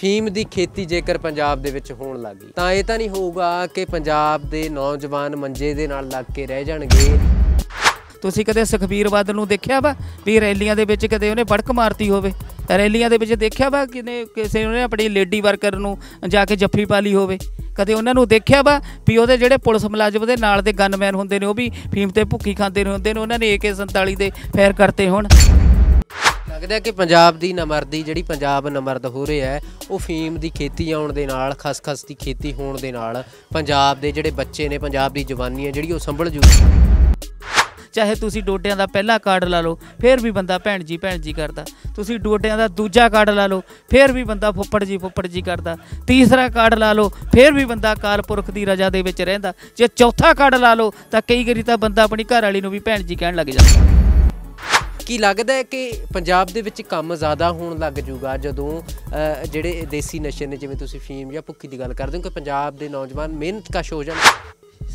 ਫੀਮ ਦੀ ਖੇਤੀ ਜੇਕਰ ਪੰਜਾਬ ਦੇ ਵਿੱਚ ਹੋਣ ਲੱਗੀ ਤਾਂ ਇਹ ਤਾਂ ਨਹੀਂ ਹੋਊਗਾ ਕਿ ਪੰਜਾਬ ਦੇ ਨੌਜਵਾਨ ਮੰਜੇ ਦੇ ਨਾਲ ਲੱਗ ਕੇ ਰਹਿ ਜਾਣਗੇ ਤੁਸੀਂ ਕਦੇ ਸੁਖਬੀਰ ਬਾਦਲ ਨੂੰ ਦੇਖਿਆ ਵਾ ਵੀ ਰੈਲੀਆਂ ਦੇ ਵਿੱਚ ਕਦੇ ਉਹਨੇ ਬੜਕ ਮਾਰਤੀ ਹੋਵੇ ਰੈਲੀਆਂ ਦੇ ਵਿੱਚ ਦੇਖਿਆ ਵਾ ਕਿਨੇ ਕਿਸੇ ਉਹਨੇ ਆਪਣੀ ਲੇਡੀ ਵਰਕਰ ਨੂੰ ਜਾ ਕੇ ਜੱਫੀ ਪਾ ਲਈ ਹੋਵੇ ਕਦੇ ਉਹਨਾਂ ਨੂੰ ਦੇਖਿਆ ਵਾ ਵੀ ਉਹਦੇ ਜਿਹੜੇ ਪੁਲਿਸ ਮੁਲਾਜ਼ਮ ਦੇ ਨਾਲ ਦੇ ਗਨਮੈਨ ਹੁੰਦੇ ਨੇ ਉਹ ਵੀ ਫੀਮ ਤੇ ਭੁੱਖੀ ਖਾਂਦੇ ਰਹਿੰਦੇ ਨੇ ਉਹਨਾਂ ਨੇ AK47 ਦੇ ਫਾਇਰ ਕਰਤੇ ਹੋਣ ਲੱਗਦਾ ਕਿ ਪੰਜਾਬ ਦੀ ਨਮਰਦੀ ਜਿਹੜੀ ਪੰਜਾਬ ਨਮਰਦ ਹੋ ਰਿਹਾ ਹੈ ਉਹ ਫੀਮ ਦੀ ਖੇਤੀ ਆਉਣ ਦੇ ਨਾਲ ਖਸਖਸ ਦੀ ਖੇਤੀ ਹੋਣ ਦੇ ਨਾਲ ਪੰਜਾਬ ਦੇ ਜਿਹੜੇ ਬੱਚੇ ਨੇ ਪੰਜਾਬ ਦੀ ਜਵਾਨੀ ਹੈ ਜਿਹੜੀ ਉਹ ਸੰਭਲ ਜੂ ਚਾਹੇ ਤੁਸੀਂ ਡੋਟਿਆਂ ਦਾ ਪਹਿਲਾ ਕਾਰਡ ਲਾ ਲਓ ਫੇਰ ਵੀ ਬੰਦਾ ਭੈਣ ਜੀ ਭੈਣ ਜੀ ਕਰਦਾ ਤੁਸੀਂ ਡੋਟਿਆਂ ਦਾ ਦੂਜਾ ਕਾਰਡ ਲਾ ਲਓ ਫੇਰ ਵੀ ਬੰਦਾ ਫੁੱਪੜ ਜੀ ਫੁੱਪੜ ਜੀ ਕਰਦਾ ਤੀਸਰਾ ਕਾਰਡ ਲਾ ਲਓ ਫੇਰ ਵੀ ਬੰਦਾ ਕਾਲਪੁਰਖ ਦੀ ਰਜਾ ਦੇ ਵਿੱਚ ਰਹਿੰਦਾ ਜੇ ਚੌਥਾ ਕਾਰਡ ਲਾ ਲਓ ਤਾਂ ਕਈ ਗਰੀ ਤਾਂ ਬੰਦਾ ਆਪਣੀ ਘਰ ਵਾਲੀ ਨੂੰ ਵੀ ਭੈਣ ਜੀ ਕਹਿਣ ਲੱਗ ਜਾਂਦਾ ਕੀ ਲੱਗਦਾ ਹੈ ਕਿ ਪੰਜਾਬ ਦੇ ਵਿੱਚ ਕੰਮ ਜ਼ਿਆਦਾ ਹੋਣ ਲੱਗ ਜੂਗਾ ਜਦੋਂ ਜਿਹੜੇ ਦੇਸੀ ਨਸ਼ੇ ਨੇ ਜਿਵੇਂ ਤੁਸੀਂ ਫੀਮ ਜਾਂ ਭੁੱਕੀ ਦੀ ਗੱਲ ਕਰਦੇ ਹੋ ਕਿ ਪੰਜਾਬ ਦੇ ਨੌਜਵਾਨ ਮਿਹਨਤਕਸ਼ ਹੋ ਜਾਣ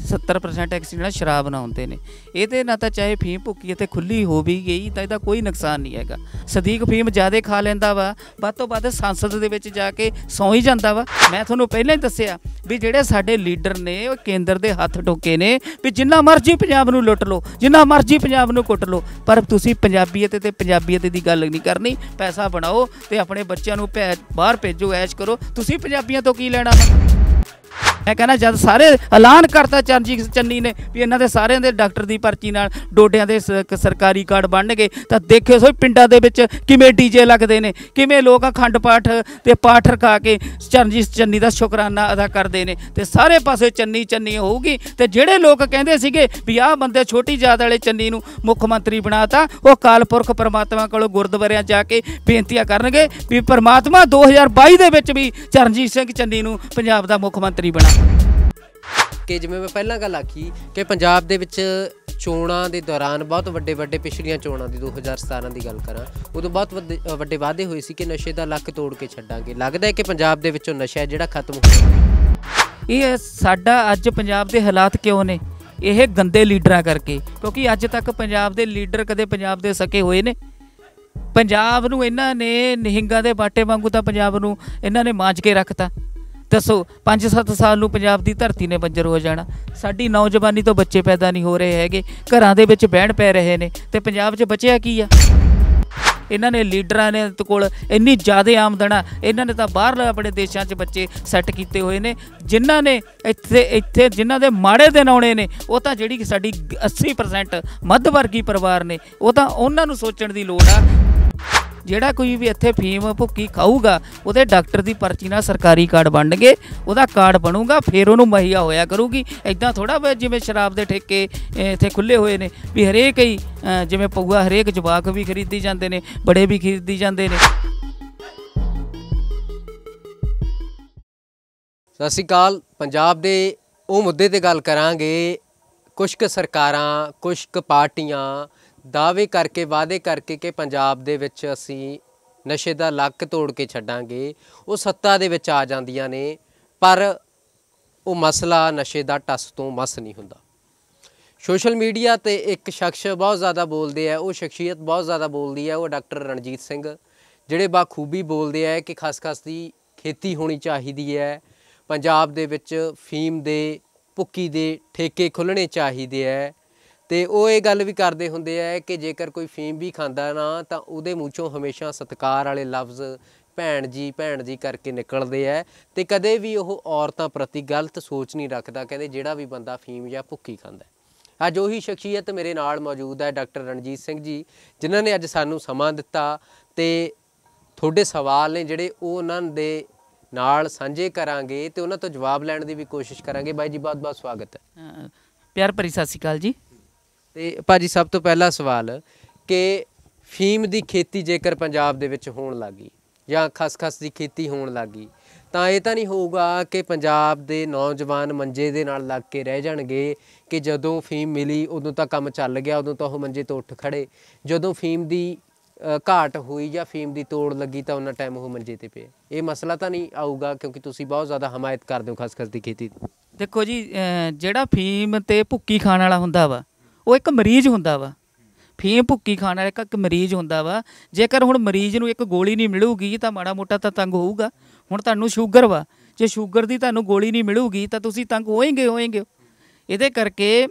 70% ਐਕਸੀਡੈਂਟ ਸ਼ਰਾਬ ਨਾਲ ਹੁੰਦੇ ਨੇ ਇਹਦੇ ਨਾਲ ਤਾਂ ਚਾਹੇ ਫੀਮ ਭੁੱਕੀ ਅਤੇ ਖੁੱਲੀ ਹੋ ਵੀ ਗਈ ਤਾਂ ਇਹਦਾ ਕੋਈ ਨੁਕਸਾਨ ਨਹੀਂ ਹੈਗਾ ਸਦੀਕ ਫੀਮ ਜ਼ਿਆਦਾ ਖਾ ਲੈਂਦਾ ਵਾ ਵੱਧ ਤੋਂ ਵੱਧ ਸੰਸਦ ਦੇ ਵਿੱਚ ਜਾ ਕੇ ਸੌਂ ਹੀ ਜਾਂਦਾ ਵਾ ਮੈਂ ਤੁਹਾਨੂੰ ਪਹਿਲਾਂ ਹੀ ਦੱਸਿਆ ਵੀ ਜਿਹੜੇ ਸਾਡੇ ਲੀਡਰ ਨੇ ਉਹ ਕੇਂਦਰ ਦੇ ਹੱਥ ਟੋਕੇ ਨੇ ਵੀ ਜਿੰਨਾ ਮਰਜ਼ੀ ਪੰਜਾਬ ਨੂੰ ਲੁੱਟ ਲਓ ਜਿੰਨਾ ਮਰਜ਼ੀ ਪੰਜਾਬ ਨੂੰ ਕੁੱਟ ਲਓ ਪਰ ਤੁਸੀਂ ਪੰਜਾਬੀਅਤ ਤੇ ਪੰਜਾਬੀਅਤ ਦੀ ਗੱਲ ਨਹੀਂ ਕਰਨੀ ਪੈਸਾ ਬਣਾਓ ਤੇ ਆਪਣੇ ਬੱਚਿਆਂ ਨੂੰ ਬਾਹਰ ਭੇਜੋ ਐਸ਼ ਕਰੋ ਤੁਸੀਂ ਪੰਜਾਬੀਆਂ ਤੋਂ ਕੀ ਲੈਣਾ ਮੈਂ ਕਹਿੰਦਾ ਜਦ ਸਾਰੇ ਐਲਾਨ ਕਰਤਾ ਚਰਨਜੀਤ ਚੰਨੀ ਨੇ ਵੀ ਇਹਨਾਂ ਦੇ ਸਾਰਿਆਂ ਦੇ ਡਾਕਟਰ ਦੀ ਪਰਚੀ ਨਾਲ ਡੋਡਿਆਂ ਦੇ ਸਰਕਾਰੀ ਕਾਰਡ ਬਣਨਗੇ ਤਾਂ ਦੇਖਿਓ ਸੋ ਪਿੰਡਾਂ ਦੇ ਵਿੱਚ ਕਿਵੇਂ ਡੀਜੇ ਲੱਗਦੇ ਨੇ ਕਿਵੇਂ ਲੋਕ ਅਖੰਡ ਪਾਠ ਤੇ ਪਾਠ ਰਖਾ ਕੇ ਚਰਨਜੀਤ ਚੰਨੀ ਦਾ ਸ਼ੁਕਰਾਨਾ ਅਦਾ ਕਰਦੇ ਨੇ ਤੇ ਸਾਰੇ ਪਾਸੇ ਚੰਨੀ ਚੰਨੀ ਹੋਊਗੀ ਤੇ ਜਿਹੜੇ ਲੋਕ ਕਹਿੰਦੇ ਸੀਗੇ ਵੀ ਆਹ ਬੰਦੇ ਛੋਟੀ ਜਾਤ ਵਾਲੇ ਚੰਨੀ ਨੂੰ ਮੁੱਖ ਮੰਤਰੀ ਬਣਾਤਾ ਉਹ ਕਾਲਪੁਰਖ ਪਰਮਾਤਮਾ ਕੋਲੋਂ ਗੁਰਦੁਆਰਿਆਂ ਜਾ ਕੇ ਬੇਨਤੀਆਂ ਕਰਨਗੇ ਵੀ ਪਰਮਾਤਮਾ 2022 ਦੇ ਵਿੱਚ ਵੀ ਚਰਨਜੀਤ ਸਿੰਘ ਚੰਨੀ ਨੂੰ ਪੰਜਾਬ ਦਾ ਮੁੱਖ ਮੰਤਰੀ ਮੰਤਰੀ ਬਣਾ ਕਿ ਜਿਵੇਂ ਮੈਂ ਪਹਿਲਾਂ ਗੱਲ ਆਖੀ ਕਿ ਪੰਜਾਬ ਦੇ ਵਿੱਚ ਚੋਣਾਂ ਦੇ ਦੌਰਾਨ ਬਹੁਤ ਵੱਡੇ ਵੱਡੇ ਪਿਛਲੀਆਂ ਚੋਣਾਂ ਦੀ 2017 ਦੀ ਗੱਲ ਕਰਾਂ ਉਦੋਂ ਬਹੁਤ ਵੱਡੇ ਵਾਅਦੇ ਹੋਏ ਸੀ ਕਿ ਨਸ਼ੇ ਦਾ ਲੱਕ ਤੋੜ ਕੇ ਛੱਡਾਂਗੇ ਲੱਗਦਾ ਹੈ ਕਿ ਪੰਜਾਬ ਦੇ ਵਿੱਚੋਂ ਨਸ਼ਾ ਜਿਹੜਾ ਖਤਮ ਹੋ ਇਹ ਸਾਡਾ ਅੱਜ ਪੰਜਾਬ ਦੇ ਹਾਲਾਤ ਕਿਉਂ ਨੇ ਇਹ ਗੰਦੇ ਲੀਡਰਾਂ ਕਰਕੇ ਕਿਉਂਕਿ ਅੱਜ ਤੱਕ ਪੰਜਾਬ ਦੇ ਲੀਡਰ ਕਦੇ ਪੰਜਾਬ ਦੇ ਸਕੇ ਹੋਏ ਨੇ ਪੰਜਾਬ ਨੂੰ ਇਹਨਾਂ ਨੇ ਨਿਹੰਗਾਂ ਦੇ ਬਾਟੇ ਵਾਂਗੂ ਤਾਂ ਪੰਜਾਬ ਨੂੰ ਇਹਨਾਂ ਨੇ ਮਾਂਜ ਕੇ ਰੱਖਤਾ ਦੱਸੋ 5-7 ਸਾਲ ਨੂੰ ਪੰਜਾਬ ਦੀ ਧਰਤੀ ਨੇ ਬੰਜਰ ਹੋ ਜਾਣਾ ਸਾਡੀ ਨੌਜਵਾਨੀ ਤੋਂ ਬੱਚੇ ਪੈਦਾ ਨਹੀਂ ਹੋ ਰਹੇ ਹੈਗੇ ਘਰਾਂ ਦੇ ਵਿੱਚ ਬਹਿਣ ਪੈ ਰਹੇ ਨੇ ਤੇ ਪੰਜਾਬ 'ਚ ਬਚਿਆ ਕੀ ਆ ਇਹਨਾਂ ਨੇ ਲੀਡਰਾਂ ਨੇ ਕੋਲ ਇੰਨੀ ਜ਼ਿਆਦਾ ਆ ਇਹਨਾਂ ਨੇ ਤਾਂ ਬਾਹਰ ਆਪਣੇ ਦੇਸ਼ਾਂ 'ਚ ਬੱਚੇ ਸੈੱਟ ਕੀਤੇ ਹੋਏ ਨੇ ਜਿਨ੍ਹਾਂ ਨੇ ਇੱਥੇ ਇੱਥੇ ਜਿਨ੍ਹਾਂ ਦੇ ਮਾੜੇ ਦਿਨ ਆਉਣੇ ਨੇ ਉਹ ਤਾਂ ਜਿਹੜੀ ਸਾਡੀ 80% ਮੱਧ ਵਰਗੀ ਪਰਿਵਾਰ ਨੇ ਉਹ ਤਾਂ ਉਹਨਾਂ ਨੂੰ ਸੋਚਣ ਦੀ ਲੋੜ ਆ ਜਿਹੜਾ ਕੋਈ ਵੀ ਇੱਥੇ ਫੀਮ ਭੁੱਕੀ ਖਾਊਗਾ ਉਹਦੇ ਡਾਕਟਰ ਦੀ ਪਰਚੀ ਨਾਲ ਸਰਕਾਰੀ ਕਾਰਡ ਬਣਨਗੇ ਉਹਦਾ ਕਾਰਡ ਬਣੂਗਾ ਫਿਰ ਉਹਨੂੰ ਮਹੀਆ ਹੋਇਆ ਕਰੂਗੀ ਇਦਾਂ ਥੋੜਾ ਜਿਵੇਂ ਸ਼ਰਾਬ ਦੇ ਠੇਕੇ ਇੱਥੇ ਖੁੱਲੇ ਹੋਏ ਨੇ ਵੀ ਹਰੇਕ ਹੀ ਜਿਵੇਂ ਪਊਆ ਹਰੇਕ ਜਵਾਕ ਵੀ ਖਰੀਦੀ ਜਾਂਦੇ ਨੇ ਬੜੇ ਵੀ ਖਰੀਦੀ ਜਾਂਦੇ ਨੇ ਸਤਿ ਸ਼੍ਰੀ ਅਕਾਲ ਪੰਜਾਬ ਦੇ ਉਹ ਮੁੱਦੇ ਤੇ ਗੱਲ ਕਰਾਂਗੇ ਕੁਝ ਸਰਕਾਰਾਂ ਕੁਝ ਪਾਰਟੀਆਂ ਦਾਅਵੇ ਕਰਕੇ ਵਾਅਦੇ ਕਰਕੇ ਕਿ ਪੰਜਾਬ ਦੇ ਵਿੱਚ ਅਸੀਂ ਨਸ਼ੇ ਦਾ ਲੱਕ ਤੋੜ ਕੇ ਛੱਡਾਂਗੇ ਉਹ ਸੱਤਾ ਦੇ ਵਿੱਚ ਆ ਜਾਂਦੀਆਂ ਨੇ ਪਰ ਉਹ ਮਸਲਾ ਨਸ਼ੇ ਦਾ ਟੱਸ ਤੋਂ ਮਸ ਨਹੀਂ ਹੁੰਦਾ ਸੋਸ਼ਲ ਮੀਡੀਆ ਤੇ ਇੱਕ ਸ਼ਖਸ ਬਹੁਤ ਜ਼ਿਆਦਾ ਬੋਲਦੇ ਆ ਉਹ ਸ਼ਖਸੀਅਤ ਬਹੁਤ ਜ਼ਿਆਦਾ ਬੋਲਦੀ ਹੈ ਉਹ ਡਾਕਟਰ ਰਣਜੀਤ ਸਿੰਘ ਜਿਹੜੇ ਬਾ ਖੂਬੀ ਬੋਲਦੇ ਆ ਕਿ ਖਾਸ ਦੀ ਖੇਤੀ ਹੋਣੀ ਚਾਹੀਦੀ ਹੈ ਪੰਜਾਬ ਦੇ ਵਿੱਚ ਫੀਮ ਦੇ ਪੁੱਕੀ ਦੇ ਠੇਕੇ ਖੁੱਲਣੇ ਚਾਹੀਦੇ ਹੈ ਤੇ ਉਹ ਇਹ ਗੱਲ ਵੀ ਕਰਦੇ ਹੁੰਦੇ ਆ ਕਿ ਜੇਕਰ ਕੋਈ ਫੀਮ ਵੀ ਖਾਂਦਾ ਨਾ ਤਾਂ ਉਹਦੇ ਮੂੰਹ ਚੋਂ ਹਮੇਸ਼ਾ ਸਤਕਾਰ ਵਾਲੇ ਲਫ਼ਜ਼ ਭੈਣ ਜੀ ਭੈਣ ਜੀ ਕਰਕੇ ਨਿਕਲਦੇ ਆ ਤੇ ਕਦੇ ਵੀ ਉਹ ਔਰਤਾਂ ਪ੍ਰਤੀ ਗਲਤ ਸੋਚ ਨਹੀਂ ਰੱਖਦਾ ਕਹਿੰਦੇ ਜਿਹੜਾ ਵੀ ਬੰਦਾ ਫੀਮ ਜਾਂ ਭੁੱਕੀ ਖਾਂਦਾ ਅੱਜ ਉਹੀ ਸ਼ਖਸੀਅਤ ਮੇਰੇ ਨਾਲ ਮੌਜੂਦ ਹੈ ਡਾਕਟਰ ਰਣਜੀਤ ਸਿੰਘ ਜੀ ਜਿਨ੍ਹਾਂ ਨੇ ਅੱਜ ਸਾਨੂੰ ਸਮਾਂ ਦਿੱਤਾ ਤੇ ਤੁਹਾਡੇ ਸਵਾਲ ਨੇ ਜਿਹੜੇ ਉਹ ਉਹਨਾਂ ਦੇ ਨਾਲ ਸਾਂਝੇ ਕਰਾਂਗੇ ਤੇ ਉਹਨਾਂ ਤੋਂ ਜਵਾਬ ਲੈਣ ਦੀ ਵੀ ਕੋਸ਼ਿਸ਼ ਕਰਾਂਗੇ ਬਾਈ ਜੀ ਬਹੁਤ ਬਹੁਤ ਸਵਾਗਤ ਹੈ ਪਿਆਰ ਭਰੀ ਸਤਿ ਸ਼੍ਰੀ ਅਕਾਲ ਜੀ ਤੇ ਭਾਜੀ ਸਭ ਤੋਂ ਪਹਿਲਾ ਸਵਾਲ ਕਿ ਫੀਮ ਦੀ ਖੇਤੀ ਜੇਕਰ ਪੰਜਾਬ ਦੇ ਵਿੱਚ ਹੋਣ ਲੱਗੀ ਜਾਂ ਖਸਖਸ ਦੀ ਖੇਤੀ ਹੋਣ ਲੱਗੀ ਤਾਂ ਇਹ ਤਾਂ ਨਹੀਂ ਹੋਊਗਾ ਕਿ ਪੰਜਾਬ ਦੇ ਨੌਜਵਾਨ ਮੰਜੇ ਦੇ ਨਾਲ ਲੱਗ ਕੇ ਰਹਿ ਜਾਣਗੇ ਕਿ ਜਦੋਂ ਫੀਮ ਮਿਲੀ ਉਦੋਂ ਤਾਂ ਕੰਮ ਚੱਲ ਗਿਆ ਉਦੋਂ ਤਾਂ ਉਹ ਮੰਜੇ ਤੋਂ ਉੱਠ ਖੜੇ ਜਦੋਂ ਫੀਮ ਦੀ ਘਾਟ ਹੋਈ ਜਾਂ ਫੀਮ ਦੀ ਤੋੜ ਲੱਗੀ ਤਾਂ ਉਹਨਾਂ ਟਾਈਮ ਉਹ ਮੰਜੇ ਤੇ ਪਏ ਇਹ ਮਸਲਾ ਤਾਂ ਨਹੀਂ ਆਊਗਾ ਕਿਉਂਕਿ ਤੁਸੀਂ ਬਹੁਤ ਜ਼ਿਆਦਾ ਹਮਾਇਤ ਕਰਦੇ ਹੋ ਖਸਖਸ ਦੀ ਖੇਤੀ ਦੇਖੋ ਜੀ ਜਿਹੜਾ ਫੀਮ ਤੇ ਭੁੱਕੀ ਖਾਣ ਵਾਲਾ ਹੁੰਦਾ ਵਾ ਉਹ ਇੱਕ ਮਰੀਜ਼ ਹੁੰਦਾ ਵਾ ਫੀਮ ਭੁੱਕੀ ਖਾਣ ਵਾਲਾ ਇੱਕ ਮਰੀਜ਼ ਹੁੰਦਾ ਵਾ ਜੇਕਰ ਹੁਣ ਮਰੀਜ਼ ਨੂੰ ਇੱਕ ਗੋਲੀ ਨਹੀਂ ਮਿਲੂਗੀ ਤਾਂ ਮਾੜਾ ਮੋਟਾ ਤਾਂ ਤੰਗ ਹੋਊਗਾ ਹੁਣ ਤੁਹਾਨੂੰ ਸ਼ੂਗਰ ਵਾ ਜੇ ਸ਼ੂਗਰ ਦੀ ਤੁਹਾਨੂੰ ਗੋਲੀ ਨਹੀਂ ਮਿਲੂਗੀ ਤਾਂ ਤੁਸੀਂ ਤੰਗ ਹੋਏਗੇ ਹੋਏਗੇ ਇਹਦੇ ਕਰਕੇ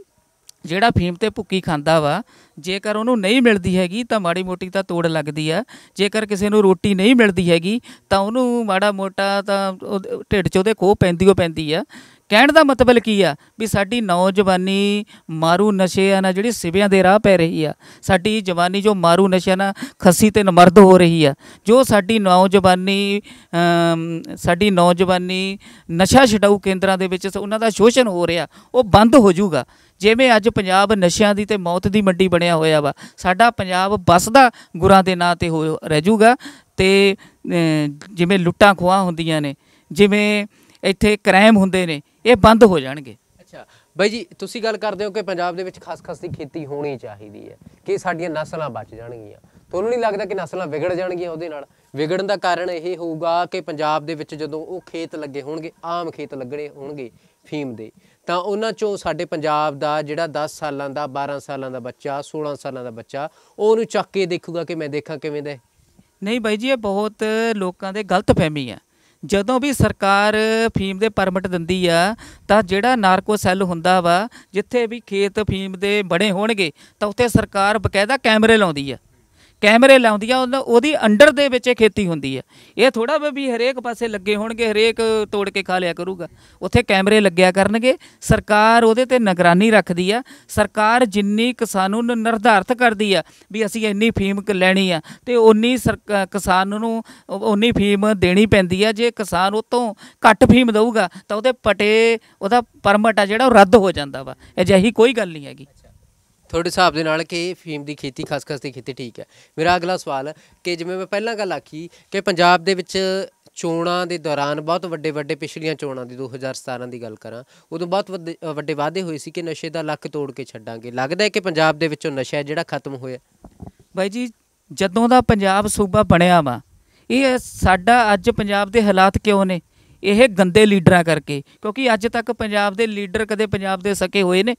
ਜਿਹੜਾ ਫੀਮ ਤੇ ਭੁੱਕੀ ਖਾਂਦਾ ਵਾ ਜੇਕਰ ਉਹਨੂੰ ਨਹੀਂ ਮਿਲਦੀ ਹੈਗੀ ਤਾਂ ਮਾੜੀ ਮੋਟੀ ਤਾਂ ਤੋੜ ਲੱਗਦੀ ਆ ਜੇਕਰ ਕਿਸੇ ਨੂੰ ਰੋਟੀ ਨਹੀਂ ਮਿਲਦੀ ਹੈਗੀ ਤਾਂ ਉਹਨੂੰ ਮਾੜਾ ਮੋਟਾ ਤਾਂ ਢਿੱਡ 'ਚ ਉਹਦੇ ਖੋਹ ਪੈਂਦੀ ਉਹ ਪੈਂਦੀ ਆ ਕਹਿਣ ਦਾ ਮਤਲਬ ਕੀ ਆ ਵੀ ਸਾਡੀ ਨੌਜਵਾਨੀ ਮਾਰੂ ਨਸ਼ਿਆਂ ਨਾਲ ਜਿਹੜੀ ਸਿਵਿਆਂ ਦੇ ਰਾਹ ਪੈ ਰਹੀ ਆ ਸਾਡੀ ਜਵਾਨੀ ਜੋ ਮਾਰੂ ਨਸ਼ਿਆਂ ਨਾਲ ਖੱਸੀ ਤੇ ਨਮਰਦ ਹੋ ਰਹੀ ਆ ਜੋ ਸਾਡੀ ਨੌਜਵਾਨੀ ਸਾਡੀ ਨੌਜਵਾਨੀ ਨਸ਼ਾ ਛਡਾਊ ਕੇਂਦਰਾਂ ਦੇ ਵਿੱਚ ਉਹਨਾਂ ਦਾ ਸ਼ੋਸ਼ਣ ਹੋ ਰਿਹਾ ਉਹ ਬੰਦ ਹੋ ਜਾਊਗਾ ਜਿਵੇਂ ਅੱਜ ਪੰਜਾਬ ਨਸ਼ਿਆਂ ਦੀ ਤੇ ਮੌਤ ਦੀ ਮੰਡੀ ਬਣਿਆ ਹੋਇਆ ਵਾ ਸਾਡਾ ਪੰਜਾਬ ਬਸਦਾ ਗੁਰਾਂ ਦੇ ਨਾਂ ਤੇ ਹੋ ਰਹਿ ਜਾਊਗਾ ਤੇ ਜਿਵੇਂ ਲੁੱਟਾਂ ਖੋਹਾਂ ਹੁੰਦੀਆਂ ਨੇ ਜਿਵੇਂ ਇੱਥੇ ਕ੍ਰਾਈਮ ਹੁੰਦੇ ਨੇ ਇਹ ਬੰਦ ਹੋ ਜਾਣਗੇ ਅੱਛਾ ਬਾਈ ਜੀ ਤੁਸੀਂ ਗੱਲ ਕਰਦੇ ਹੋ ਕਿ ਪੰਜਾਬ ਦੇ ਵਿੱਚ ਖਾਸ-ਖਾਸ ਦੀ ਖੇਤੀ ਹੋਣੀ ਚਾਹੀਦੀ ਹੈ ਕਿ ਸਾਡੀਆਂ ਨਸਲਾਂ ਬਚ ਜਾਣਗੀਆਂ ਤੁਹਾਨੂੰ ਨਹੀਂ ਲੱਗਦਾ ਕਿ ਨਸਲਾਂ ਵਿਗੜ ਜਾਣਗੀਆਂ ਉਹਦੇ ਨਾਲ ਵਿਗੜਨ ਦਾ ਕਾਰਨ ਇਹ ਹੋਊਗਾ ਕਿ ਪੰਜਾਬ ਦੇ ਵਿੱਚ ਜਦੋਂ ਉਹ ਖੇਤ ਲੱਗੇ ਹੋਣਗੇ ਆਮ ਖੇਤ ਲੱਗਣੇ ਹੋਣਗੇ ਫੀਮ ਦੇ ਤਾਂ ਉਹਨਾਂ ਚੋਂ ਸਾਡੇ ਪੰਜਾਬ ਦਾ ਜਿਹੜਾ 10 ਸਾਲਾਂ ਦਾ 12 ਸਾਲਾਂ ਦਾ ਬੱਚਾ 16 ਸਾਲਾਂ ਦਾ ਬੱਚਾ ਉਹਨੂੰ ਚੱਕ ਕੇ ਦੇਖੂਗਾ ਕਿ ਮੈਂ ਦੇਖਾਂ ਕਿਵੇਂ ਦਾ ਨਹੀਂ ਬਾਈ ਜੀ ਇਹ ਬਹੁਤ ਲੋਕਾਂ ਦੇ ਗਲਤਫਹਿਮੀ ਹੈ ਜਦੋਂ ਵੀ ਸਰਕਾਰ ਫੀਮ ਦੇ ਪਰਮਿਟ ਦਿੰਦੀ ਆ ਤਾਂ ਜਿਹੜਾ ਨਾਰਕੋ ਸੈੱਲ ਹੁੰਦਾ ਵਾ ਜਿੱਥੇ ਵੀ ਖੇਤ ਫੀਮ ਦੇ ਬਣੇ ਹੋਣਗੇ ਤਾਂ ਉੱਥੇ ਸਰਕਾਰ ਬਕਾਇਦਾ ਕੈਮਰੇ ਲਾਉਂਦੀ ਆ ਕੈਮਰੇ ਲਾਉਂਦੀਆਂ ਉਹਦੀ ਅੰਡਰ ਦੇ ਵਿੱਚ ਖੇਤੀ ਹੁੰਦੀ ਹੈ ਇਹ ਥੋੜਾ ਵੀ ਹਰੇਕ ਪਾਸੇ ਲੱਗੇ ਹੋਣਗੇ ਹਰੇਕ ਤੋੜ ਕੇ ਖਾ ਲਿਆ ਕਰੂਗਾ ਉੱਥੇ ਕੈਮਰੇ ਲੱਗਿਆ ਕਰਨਗੇ ਸਰਕਾਰ ਉਹਦੇ ਤੇ ਨਿਗਰਾਨੀ ਰੱਖਦੀ ਆ ਸਰਕਾਰ ਜਿੰਨੀ ਕਿਸਾਨ ਨੂੰ ਨਿਰਧਾਰਤ ਕਰਦੀ ਆ ਵੀ ਅਸੀਂ ਇੰਨੀ ਫੀਮ ਲੈਣੀ ਆ ਤੇ ਉਨੀ ਕਿਸਾਨ ਨੂੰ ਉਨੀ ਫੀਮ ਦੇਣੀ ਪੈਂਦੀ ਆ ਜੇ ਕਿਸਾਨ ਉਹ ਤੋਂ ਘੱਟ ਫੀਮ ਦੇਊਗਾ ਤਾਂ ਉਹਦੇ ਪਟੇ ਉਹਦਾ ਪਰਮਿਟ ਆ ਜਿਹੜਾ ਉਹ ਰੱਦ ਹੋ ਜਾਂਦਾ ਵਾ ਅਜਿਹੀ ਕੋਈ ਗੱਲ ਨਹੀਂ ਹੈਗੀ ਤੁਹਾਡੇ ਹਿਸਾਬ ਦੇ ਨਾਲ ਕਿ ਫੀਮ ਦੀ ਖੇਤੀ ਖਸਖਸ ਦੀ ਖੇਤੀ ਠੀਕ ਹੈ ਮੇਰਾ ਅਗਲਾ ਸਵਾਲ ਕਿ ਜਿਵੇਂ ਮੈਂ ਪਹਿਲਾਂ ਗੱਲ ਆਖੀ ਕਿ ਪੰਜਾਬ ਦੇ ਵਿੱਚ ਚੋਣਾਂ ਦੇ ਦੌਰਾਨ ਬਹੁਤ ਵੱਡੇ ਵੱਡੇ ਪਿਛਲੀਆਂ ਚੋਣਾਂ ਦੀ 2017 ਦੀ ਗੱਲ ਕਰਾਂ ਉਦੋਂ ਬਹੁਤ ਵੱਡੇ ਵਾਅਦੇ ਹੋਏ ਸੀ ਕਿ ਨਸ਼ੇ ਦਾ ਲੱਕ ਤੋੜ ਕੇ ਛੱਡਾਂਗੇ ਲੱਗਦਾ ਹੈ ਕਿ ਪੰਜਾਬ ਦੇ ਵਿੱਚੋਂ ਨਸ਼ਾ ਜਿਹੜਾ ਖਤਮ ਹੋਇਆ ਬਾਈ ਜੀ ਜਦੋਂ ਦਾ ਪੰਜਾਬ ਸੂਬਾ ਬਣਿਆ ਵਾ ਇਹ ਸਾਡਾ ਅੱਜ ਪੰਜਾਬ ਦੇ ਹਾਲਾਤ ਕਿਉਂ ਨੇ ਇਹ ਗੰਦੇ ਲੀਡਰਾਂ ਕਰਕੇ ਕਿਉਂਕਿ ਅੱਜ ਤੱਕ ਪੰਜਾਬ ਦੇ ਲੀਡਰ ਕਦੇ ਪੰਜਾਬ ਦੇ ਸਕੇ ਹੋਏ ਨੇ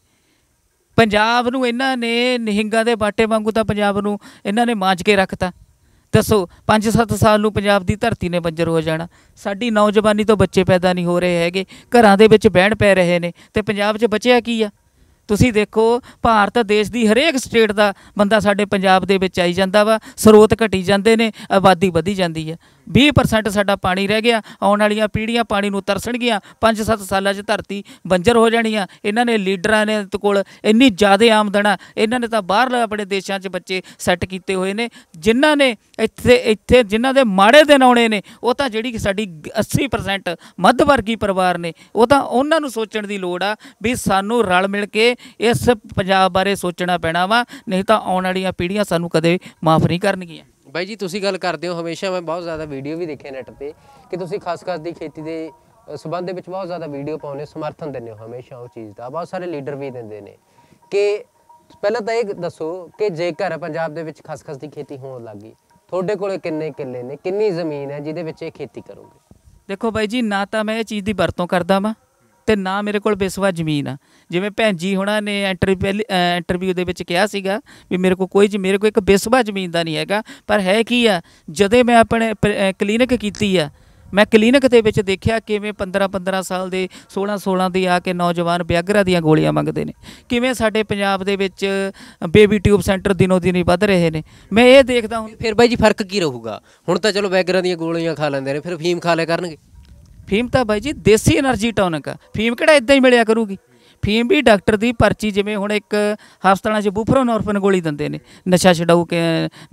ਪੰਜਾਬ ਨੂੰ ਇਹਨਾਂ ਨੇ ਨਿਹੰਗਾਂ ਦੇ ਬਾਟੇ ਵਾਂਗੂ ਤਾਂ ਪੰਜਾਬ ਨੂੰ ਇਹਨਾਂ ਨੇ ਮਾਂਜ ਕੇ ਰੱਖਤਾ ਦੱਸੋ 5-7 ਸਾਲ ਨੂੰ ਪੰਜਾਬ ਦੀ ਧਰਤੀ ਨੇ ਬੰਜਰ ਹੋ ਜਾਣਾ ਸਾਡੀ ਨੌਜਵਾਨੀ ਤੋਂ ਬੱਚੇ ਪੈਦਾ ਨਹੀਂ ਹੋ ਰਹੇ ਹੈਗੇ ਘਰਾਂ ਦੇ ਵਿੱਚ ਬਹਿਣ ਪੈ ਰਹੇ ਨੇ ਤੇ ਪੰਜਾਬ 'ਚ ਬਚਿਆ ਕੀ ਆ ਤੁਸੀਂ ਦੇਖੋ ਭਾਰਤ ਦੇਸ਼ ਦੀ ਹਰੇਕ ਸਟੇਟ ਦਾ ਬੰਦਾ ਸਾਡੇ ਪੰਜਾਬ ਦੇ ਵਿੱਚ ਆਈ ਜਾਂਦਾ ਵਾ ਸਰੋਤ ਘਟੀ ਜਾਂਦੇ ਨੇ ਆਬਾਦੀ ਵਧੀ ਜਾਂਦੀ ਹੈ 20% ਸਾਡਾ ਪਾਣੀ ਰਹਿ ਗਿਆ ਆਉਣ ਵਾਲੀਆਂ ਪੀੜ੍ਹੀਆਂ ਪਾਣੀ ਨੂੰ ਤਰਸਣਗੀਆਂ 5-7 ਸਾਲਾਂ 'ਚ ਧਰਤੀ ਬੰਜਰ ਹੋ ਜਾਣੀ ਆ ਇਹਨਾਂ ਨੇ ਲੀਡਰਾਂ ਨੇ ਕੋਲ ਇੰਨੀ ਜ਼ਿਆਦਾ ਆਮਦਨ ਇਹਨਾਂ ਨੇ ਤਾਂ ਬਾਹਰ ਆਪਣੇ ਦੇਸ਼ਾਂ 'ਚ ਬੱਚੇ ਸੈੱਟ ਕੀਤੇ ਹੋਏ ਨੇ ਜਿਨ੍ਹਾਂ ਨੇ ਇੱਥੇ ਇੱਥੇ ਜਿਨ੍ਹਾਂ ਦੇ ਮਾੜੇ ਦਿਨ ਆਉਣੇ ਨੇ ਉਹ ਤਾਂ ਜਿਹੜੀ ਸਾਡੀ 80% ਮੱਧ ਵਰਗੀ ਪਰਿਵਾਰ ਨੇ ਉਹ ਤਾਂ ਉਹਨਾਂ ਨੂੰ ਸੋਚਣ ਦੀ ਲੋੜ ਆ ਵੀ ਸਾਨੂੰ ਰਲ ਮਿਲ ਕੇ ਇਸ ਪੰਜਾਬ ਬਾਰੇ ਸੋਚਣਾ ਪੈਣਾ ਵਾ ਨਹੀਂ ਤਾਂ ਆਉਣ ਵਾਲੀਆਂ ਪੀੜ੍ਹੀਆਂ ਸਾਨੂੰ ਕਦੇ ਮਾਫ ਨਹੀਂ ਕਰਨਗੀਆਂ ਬਾਈ ਜੀ ਤੁਸੀਂ ਗੱਲ ਕਰਦੇ ਹੋ ਹਮੇਸ਼ਾ ਮੈਂ ਬਹੁਤ ਜ਼ਿਆਦਾ ਵੀਡੀਓ ਵੀ ਦੇਖਿਆ ਨੈਟ ਤੇ ਕਿ ਤੁਸੀਂ ਖਾਸ-ਖਾਸ ਦੀ ਖੇਤੀ ਦੇ ਸਬੰਧ ਦੇ ਵਿੱਚ ਬਹੁਤ ਜ਼ਿਆਦਾ ਵੀਡੀਓ ਪਾਉਂਦੇ ਸਮਰਥਨ ਦਿੰਦੇ ਹੋ ਹਮੇਸ਼ਾ ਉਹ ਚੀਜ਼ ਦਾ ਬਹੁਤ ਸਾਰੇ ਲੀਡਰ ਵੀ ਦਿੰਦੇ ਨੇ ਕਿ ਪਹਿਲਾਂ ਤਾਂ ਇਹ ਦੱਸੋ ਕਿ ਜੇਕਰ ਪੰਜਾਬ ਦੇ ਵਿੱਚ ਖਸਖਸ ਦੀ ਖੇਤੀ ਹੋਣ ਲੱਗੀ ਤੁਹਾਡੇ ਕੋਲੇ ਕਿੰਨੇ ਕਿੱਲੇ ਨੇ ਕਿੰਨੀ ਜ਼ਮੀਨ ਹੈ ਜਿਹਦੇ ਵਿੱਚ ਇਹ ਖੇਤੀ ਕਰੋਗੇ ਦੇਖੋ ਬਾਈ ਜੀ ਨਾ ਤਾਂ ਮੈਂ ਇਹ ਚੀਜ਼ ਦੀ ਵਰਤੋਂ ਕਰਦਾ ਵਾਂ ਤੇ ਨਾ ਮੇਰੇ ਕੋਲ ਬੇਸਵਾ ਜ਼ਮੀਨ ਆ ਜਿਵੇਂ ਭੈਣ ਜੀ ਹੁਣਾਂ ਨੇ ਇੰਟਰਵਿਊ ਦੇ ਵਿੱਚ ਕਿਹਾ ਸੀਗਾ ਵੀ ਮੇਰੇ ਕੋਲ ਕੋਈ ਮੇਰੇ ਕੋਲ ਇੱਕ ਬੇਸਵਾ ਜ਼ਮੀਨ ਦਾ ਨਹੀਂ ਹੈਗਾ ਪਰ ਹੈ ਕੀ ਆ ਜਦੇ ਮੈਂ ਆਪਣੇ ਕਲੀਨਿਕ ਕੀਤੀ ਆ ਮੈਂ ਕਲੀਨਿਕ ਦੇ ਵਿੱਚ ਦੇਖਿਆ ਕਿਵੇਂ 15 15 ਸਾਲ ਦੇ 16 16 ਦੇ ਆ ਕੇ ਨੌਜਵਾਨ ਵਿਆਗਰਾ ਦੀਆਂ ਗੋਲੀਆਂ ਮੰਗਦੇ ਨੇ ਕਿਵੇਂ ਸਾਡੇ ਪੰਜਾਬ ਦੇ ਵਿੱਚ ਬੇਬੀ ਟਿਊਬ ਸੈਂਟਰ ਦਿਨੋ ਦਿਨ ਹੀ ਵੱਧ ਰਹੇ ਨੇ ਮੈਂ ਇਹ ਦੇਖਦਾ ਹੁਣ ਫਿਰ ਬਾਈ ਜੀ ਫਰਕ ਕੀ ਰਹੂਗਾ ਹੁਣ ਤਾਂ ਚਲੋ ਵਿਆਗਰਾ ਦੀਆਂ ਗੋਲੀਆਂ ਖਾ ਲੈਂਦੇ ਨੇ ਫਿਰ ਫੀਮ ਖਾ ਲਿਆ ਕਰਨਗੇ ਫੀਮ ਤਾਂ ਬਾਈ ਜੀ ਦੇਸੀ એનર્ਜੀ ਟੌਨਿਕ ਫੀਮ ਕਿਹੜਾ ਇਦਾਂ ਹੀ ਮਿਲਿਆ ਕਰੂਗੀ ਫੀਮਬੀ ਡਾਕਟਰ ਦੀ ਪਰਚੀ ਜਿਵੇਂ ਹੁਣ ਇੱਕ ਹਸਪਤਾਲਾਂ 'ਚ ਬੂਫਰੋਨ ਔਰਫਨ ਗੋਲੀ ਦਿੰਦੇ ਨੇ ਨਸ਼ਾ ਛਡਾਉ